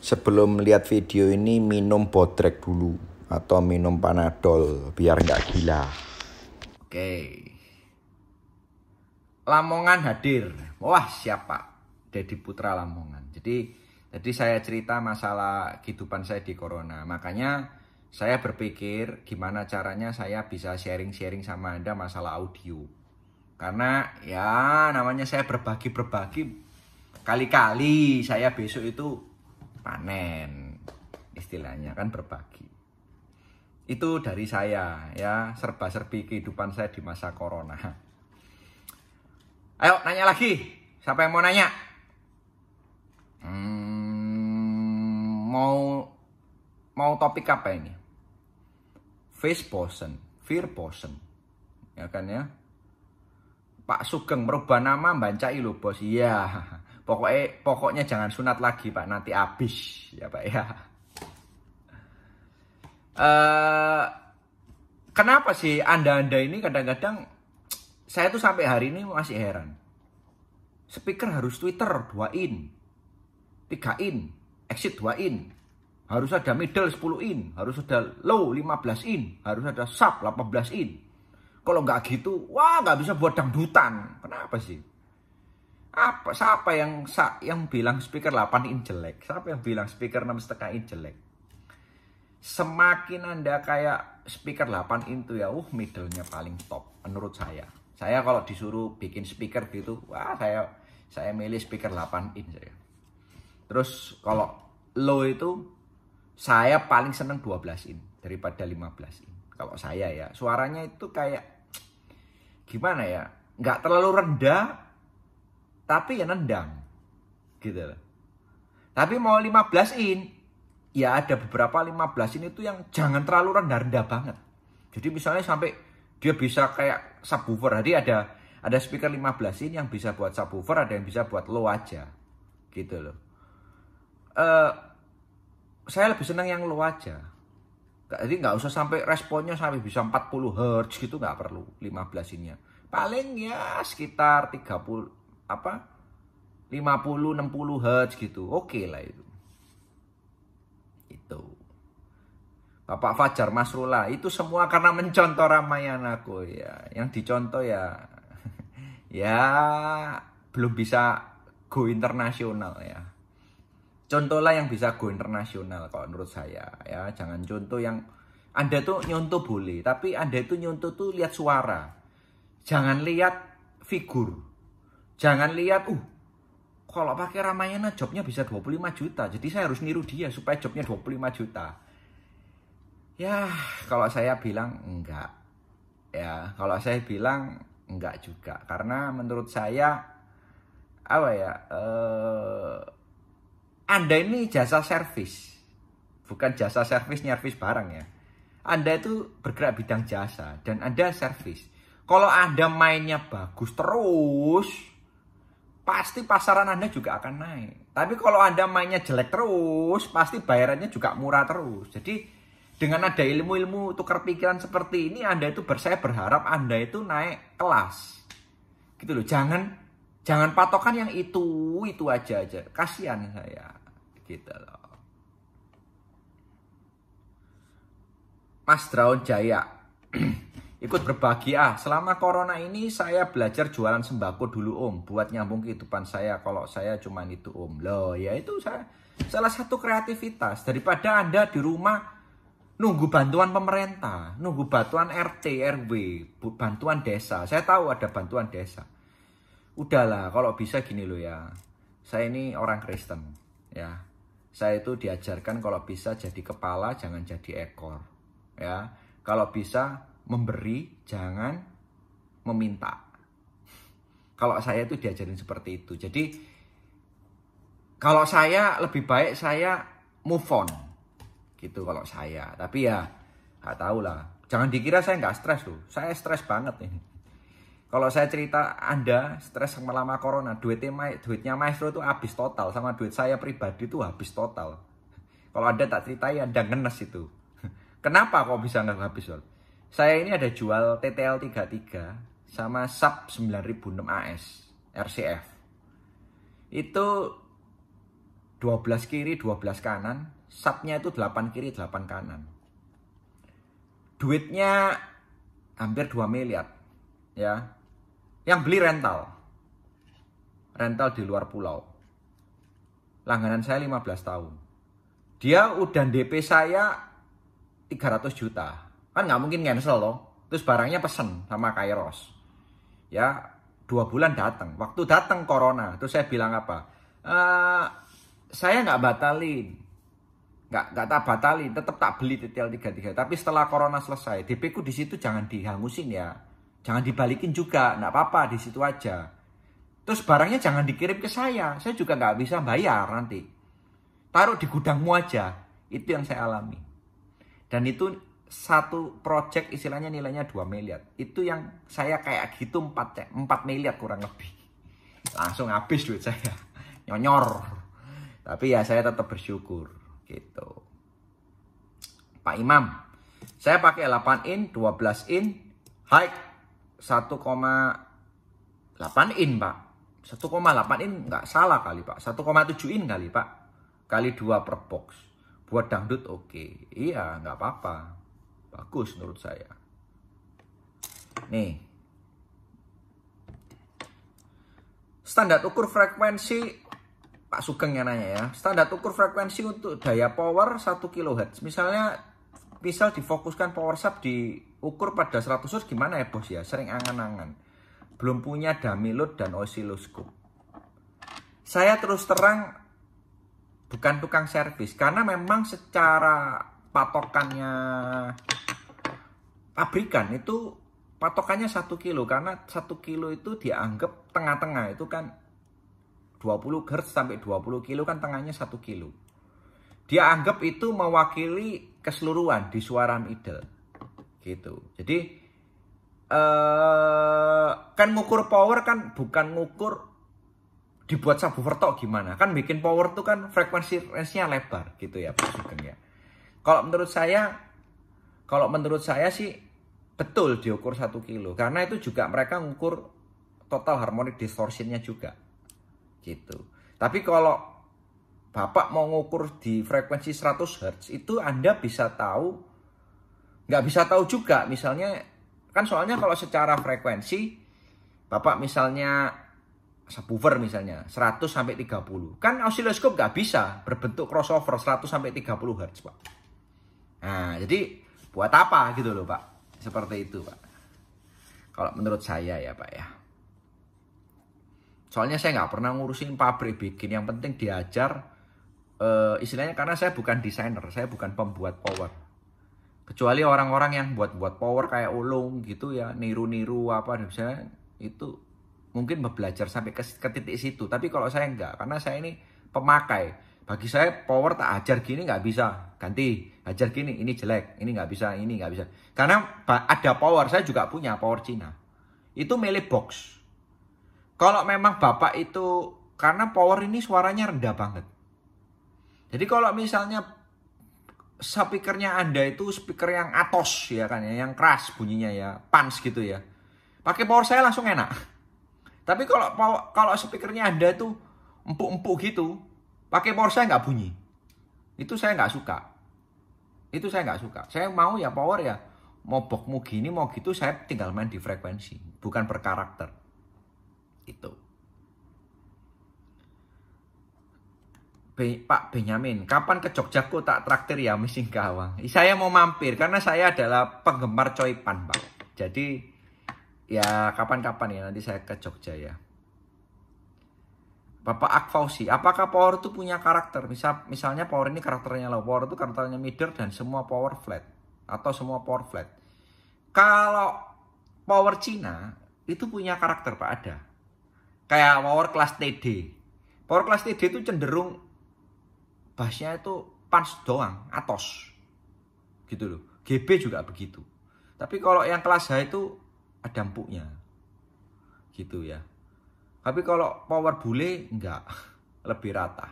sebelum lihat video ini minum botrek dulu atau minum panadol biar nggak gila oke Lamongan hadir wah siapa Dedi Putra Lamongan jadi jadi saya cerita masalah kehidupan saya di Corona makanya saya berpikir gimana caranya saya bisa sharing-sharing sama Anda masalah audio karena ya namanya saya berbagi-berbagi kali-kali saya besok itu panen istilahnya kan berbagi itu dari saya ya serba-serbi kehidupan saya di masa corona ayo nanya lagi siapa yang mau nanya hmm, mau mau topik apa ini face potion fear potion ya kan ya Pak Sugeng merubah nama bancai lo bos iya Pokoknya, pokoknya jangan sunat lagi Pak, nanti habis ya Pak ya. Uh, kenapa sih Anda-Anda ini kadang-kadang saya tuh sampai hari ini masih heran. Speaker harus Twitter 2 in, 3 in, exit 2 in, harus ada middle 10 in, harus ada low 15 in, harus ada sub 18 in. Kalau nggak gitu, wah nggak bisa buat dangdutan. Kenapa sih? Apa siapa yang yang bilang speaker 8 in jelek? Siapa yang bilang speaker 6 setengah in jelek? Semakin Anda kayak speaker 8 in tuh ya, uh middlenya paling top menurut saya. Saya kalau disuruh bikin speaker gitu, wah saya saya milih speaker 8 in saya. Terus kalau low itu saya paling seneng 12 in daripada 15 in. Kalau saya ya, suaranya itu kayak gimana ya? Nggak terlalu rendah, tapi ya nendang gitu tapi mau 15 in ya ada beberapa 15 in itu yang jangan terlalu rendah-rendah banget jadi misalnya sampai dia bisa kayak subwoofer jadi ada ada speaker 15 in yang bisa buat subwoofer ada yang bisa buat low aja gitu loh uh, saya lebih senang yang low aja jadi nggak usah sampai responnya sampai bisa 40 Hz gitu nggak perlu 15 innya paling ya sekitar 30 apa 50 60 Hz gitu. Oke okay lah itu. Itu. Bapak Fajar Masrullah itu semua karena mencontoh Ramayana aku ya. Yang dicontoh ya ya belum bisa go internasional ya. Contohlah yang bisa go internasional kalau menurut saya ya. Jangan contoh yang Anda tuh nyontoh boleh, tapi Anda itu nyontoh tuh lihat suara. Jangan lihat figur. Jangan lihat, uh, kalau pakai Ramayana jobnya bisa 25 juta. Jadi saya harus niru dia supaya jobnya 25 juta. Ya, kalau saya bilang enggak. Ya, kalau saya bilang enggak juga. Karena menurut saya, apa ya, eh, Anda ini jasa servis. Bukan jasa servis, nyervis barang ya. Anda itu bergerak bidang jasa dan Anda servis. Kalau Anda mainnya bagus terus, pasti pasaran Anda juga akan naik. Tapi kalau Anda mainnya jelek terus, pasti bayarannya juga murah terus. Jadi dengan ada ilmu-ilmu tukar pikiran seperti ini, Anda itu saya berharap Anda itu naik kelas. Gitu loh, jangan jangan patokan yang itu itu aja aja. Kasihan saya. Gitu loh. Mas Draon Jaya. Ikut berbagi ah, selama corona ini saya belajar jualan sembako dulu om, buat nyambung kehidupan saya kalau saya cuma itu om. Loh, ya itu saya salah satu kreativitas daripada Anda di rumah nunggu bantuan pemerintah, nunggu bantuan RT, RW, bantuan desa. Saya tahu ada bantuan desa. Udahlah, kalau bisa gini loh ya. Saya ini orang Kristen, ya. Saya itu diajarkan kalau bisa jadi kepala, jangan jadi ekor, ya. Kalau bisa memberi, jangan meminta. Kalau saya itu diajarin seperti itu. Jadi kalau saya lebih baik saya move on gitu kalau saya. Tapi ya nggak tahu lah. Jangan dikira saya nggak stres tuh Saya stres banget ini. Kalau saya cerita Anda stres sama lama corona, duitnya duitnya maestro itu habis total sama duit saya pribadi itu habis total. Kalau Anda tak ceritain Anda ngenes itu. Kenapa kok bisa nggak habis? Saya ini ada jual TTL 33 sama sub 9006 AS RCF. Itu 12 kiri, 12 kanan, subnya itu 8 kiri, 8 kanan. Duitnya hampir 2 miliar ya. Yang beli rental. Rental di luar pulau. Langganan saya 15 tahun. Dia udah DP saya 300 juta Kan nggak mungkin cancel loh. Terus barangnya pesen sama Kairos. Ya, dua bulan datang. Waktu datang corona, terus saya bilang apa? E, saya nggak batalin. Nggak, nggak tak batalin, tetap tak beli tiga tiga, Tapi setelah corona selesai, DP ku di situ jangan dihangusin ya. Jangan dibalikin juga, nggak apa-apa, di situ aja. Terus barangnya jangan dikirim ke saya, saya juga nggak bisa bayar nanti. Taruh di gudangmu aja, itu yang saya alami. Dan itu satu project istilahnya nilainya 2 miliar. Itu yang saya kayak gitu 4 4 miliar kurang lebih. Langsung habis duit saya. Nyonyor. Tapi ya saya tetap bersyukur gitu. Pak Imam, saya pakai 8 in, 12 in, high 1,8 in, Pak. 1,8 in nggak salah kali, Pak. 1,7 in kali, Pak. Kali 2 per box. Buat dangdut oke. Okay. Iya, nggak apa-apa bagus menurut saya. Nih. Standar ukur frekuensi Pak Sugeng yang nanya ya. Standar ukur frekuensi untuk daya power 1 kHz. Misalnya misal difokuskan power sub diukur pada 100 Hz gimana ya bos ya? Sering angan-angan. Belum punya dummy load dan osiloskop. Saya terus terang bukan tukang servis karena memang secara patokannya pabrikan itu patokannya satu kilo karena satu kilo itu dianggap tengah-tengah itu kan 20 Hz sampai 20 kilo kan tengahnya satu kilo. Dia anggap itu mewakili keseluruhan di suara middle. Gitu. Jadi eh kan ngukur power kan bukan ngukur dibuat subwoofer tok gimana kan bikin power tuh kan frekuensi range-nya lebar gitu ya ya. Kalau menurut saya kalau menurut saya sih betul diukur satu kilo karena itu juga mereka ngukur total harmonic distortionnya juga gitu tapi kalau bapak mau ngukur di frekuensi 100 Hz itu anda bisa tahu nggak bisa tahu juga misalnya kan soalnya kalau secara frekuensi bapak misalnya subwoofer misalnya 100 sampai 30 kan osiloskop nggak bisa berbentuk crossover 100 sampai 30 Hz pak nah jadi buat apa gitu loh pak seperti itu, Pak. Kalau menurut saya ya, Pak ya. Soalnya saya nggak pernah ngurusin pabrik bikin. Yang penting diajar, uh, istilahnya karena saya bukan desainer, saya bukan pembuat power. Kecuali orang-orang yang buat-buat power kayak ulung gitu ya, niru-niru apa, misalnya itu mungkin belajar sampai ke, ke titik situ. Tapi kalau saya nggak, karena saya ini pemakai bagi saya power tak ajar gini nggak bisa, ganti. Ajar gini, ini jelek, ini nggak bisa, ini nggak bisa. Karena ada power, saya juga punya power Cina. Itu milik box. Kalau memang bapak itu, karena power ini suaranya rendah banget. Jadi kalau misalnya speakernya Anda itu speaker yang atos ya kan ya, yang keras bunyinya ya, pans gitu ya. Pakai power saya langsung enak. Tapi kalau kalau speakernya Anda itu empuk-empuk gitu, Pakai power saya nggak bunyi. Itu saya nggak suka. Itu saya nggak suka. Saya mau ya power ya. Mau bokmu gini, mau gitu, saya tinggal main di frekuensi. Bukan per karakter. Itu. Pak Benyamin, kapan ke Jogja ku tak traktir ya mesin Gawang? Saya mau mampir karena saya adalah penggemar Pan, Pak. Jadi ya kapan-kapan ya nanti saya ke Jogja ya. Bapak Akfausi, apakah power itu punya karakter? Misal, misalnya power ini karakternya low, power itu karakternya middle dan semua power flat atau semua power flat. Kalau power Cina itu punya karakter Pak ada. Kayak power kelas TD. Power kelas TD itu cenderung bahasnya itu punch doang, atos. Gitu loh. GB juga begitu. Tapi kalau yang kelas H itu ada empuknya. Gitu ya. Tapi kalau power bule enggak, lebih rata,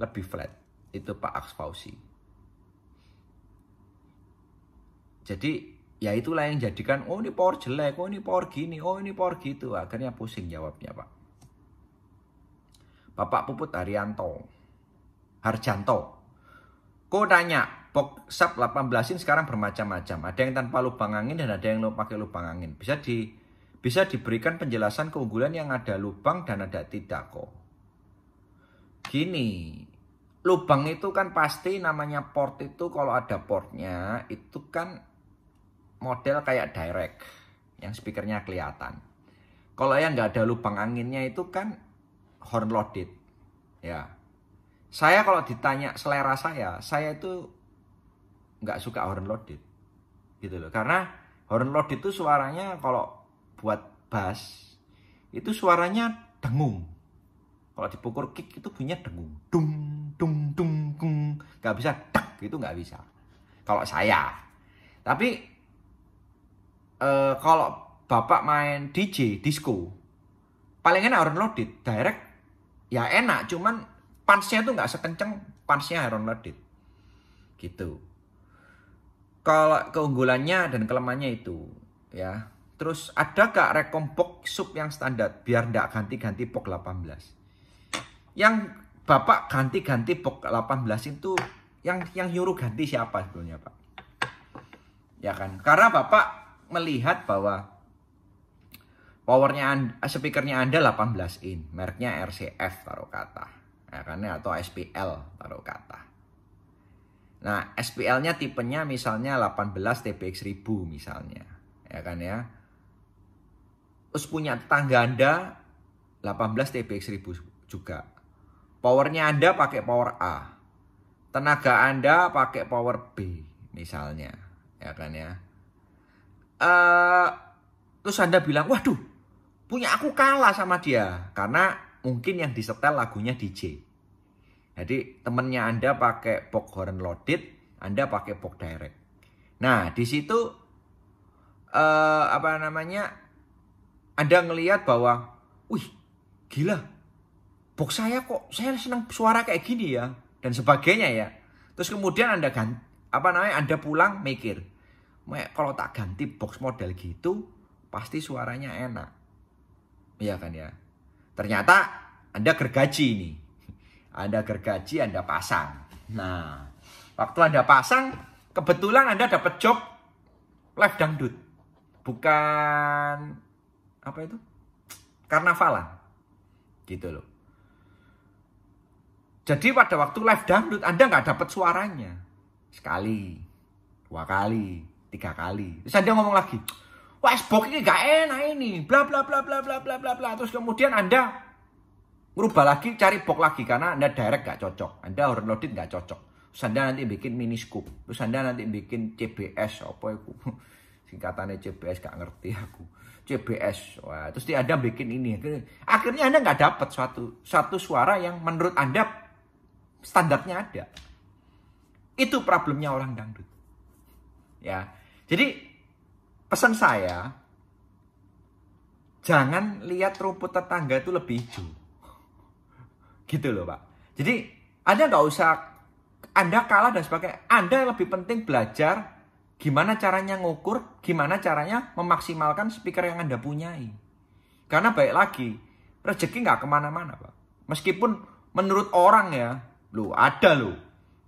lebih flat. Itu Pak Aks Fauzi. Jadi ya itulah yang jadikan oh ini power jelek, oh ini power gini, oh ini power gitu. Akhirnya pusing jawabnya Pak. Bapak Puput Haryanto. Harjanto. Kok nanya, box sub 18 ini sekarang bermacam-macam. Ada yang tanpa lubang angin dan ada yang pakai lubang angin. Bisa di bisa diberikan penjelasan keunggulan yang ada lubang dan ada tidak kok. Gini, lubang itu kan pasti namanya port itu kalau ada portnya itu kan model kayak direct yang speakernya kelihatan. Kalau yang nggak ada lubang anginnya itu kan horn loaded. Ya. Saya kalau ditanya selera saya, saya itu nggak suka horn loaded. Gitu loh. Karena horn loaded itu suaranya kalau buat bass itu suaranya dengung. Kalau dipukul kick itu bunyinya dengung. Dung, dung, dung, dung. Gak bisa itu itu gak bisa. Kalau saya. Tapi eh, kalau bapak main DJ, disco. Paling enak Iron Loaded. Direct ya enak. Cuman pansnya tuh nggak sekenceng pansnya Iron Loaded. Gitu. Kalau keunggulannya dan kelemahannya itu ya Terus ada gak rekom pok sub yang standar biar ndak ganti-ganti pok 18? Yang Bapak ganti-ganti pok 18 itu yang yang nyuruh ganti siapa sebetulnya, Pak? Ya kan? Karena Bapak melihat bahwa powernya anda, eh, speakernya Anda 18 in, mereknya RCF taruh kata. Ya kan atau SPL taruh kata. Nah, SPL-nya tipenya misalnya 18 TPX 1000 misalnya. Ya kan ya. Terus punya tetangga Anda 18 TBX 1000 juga. Powernya Anda pakai power A. Tenaga Anda pakai power B misalnya, ya kan ya. Uh, terus Anda bilang, "Waduh, punya aku kalah sama dia." Karena mungkin yang disetel lagunya DJ. Jadi temennya Anda pakai box horn loaded, Anda pakai box direct. Nah, di situ uh, apa namanya? Anda ngelihat bahwa, wih, gila, box saya kok saya senang suara kayak gini ya dan sebagainya ya. Terus kemudian Anda kan, apa namanya Anda pulang mikir, kalau tak ganti box model gitu pasti suaranya enak. Iya kan ya. Ternyata Anda gergaji ini. Anda gergaji, Anda pasang. Nah, waktu Anda pasang, kebetulan Anda dapat job live dangdut. Bukan apa itu karnavalan gitu loh jadi pada waktu live dangdut anda nggak dapat suaranya sekali dua kali tiga kali terus anda ngomong lagi wah esbok ini gak enak ini bla bla bla bla bla bla bla bla terus kemudian anda merubah lagi cari bok lagi karena anda direct gak cocok anda overloaded gak cocok terus anda nanti bikin mini scoop terus anda nanti bikin CBS apa itu singkatannya CBS gak ngerti aku CBS wah terus dia ada bikin ini akhirnya anda nggak dapat suatu satu suara yang menurut anda standarnya ada itu problemnya orang dangdut ya jadi pesan saya jangan lihat rumput tetangga itu lebih hijau gitu loh pak jadi anda nggak usah anda kalah dan sebagainya anda yang lebih penting belajar Gimana caranya ngukur, gimana caranya memaksimalkan speaker yang Anda punyai. Karena baik lagi, rezeki nggak kemana-mana Pak. Meskipun menurut orang ya, lu ada lo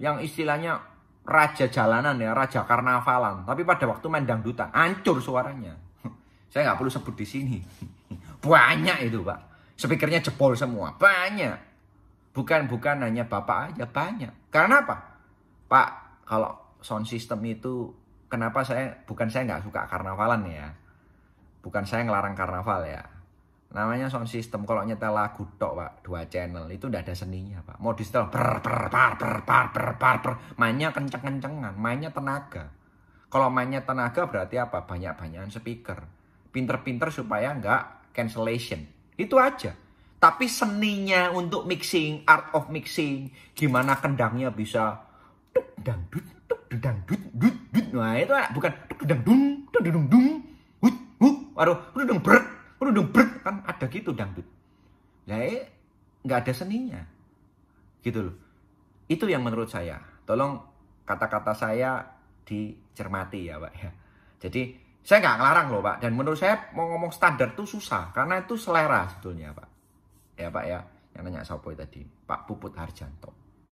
yang istilahnya raja jalanan ya, raja karnavalan. Tapi pada waktu main duta hancur suaranya. Saya nggak perlu sebut di sini. Banyak itu Pak. Speakernya jebol semua, banyak bukan bukan hanya bapak aja banyak karena apa pak kalau sound system itu kenapa saya bukan saya nggak suka karnavalan ya bukan saya ngelarang karnaval ya namanya sound system kalau nyetel lagu tok pak dua channel itu udah ada seninya pak mau di setel per per par ber par ber par per mainnya kenceng kencengan mainnya tenaga kalau mainnya tenaga berarti apa banyak banyakan speaker pinter-pinter supaya nggak cancellation itu aja tapi seninya untuk mixing art of mixing gimana kendangnya bisa dangdut dangdut Wah, itu bukan dang dung, dang dung dung. Hut, hut, waduh, dang bret, dang kan ada gitu dangdut. Lah, eh, nggak ada seninya. Gitu loh. Itu yang menurut saya. Tolong kata-kata saya dicermati ya, Pak ya. Jadi saya nggak ngelarang loh Pak. Dan menurut saya mau ngomong standar tuh susah karena itu selera sebetulnya Pak. Ya Pak ya, yang nanya Sopoy tadi, Pak Puput Harjanto.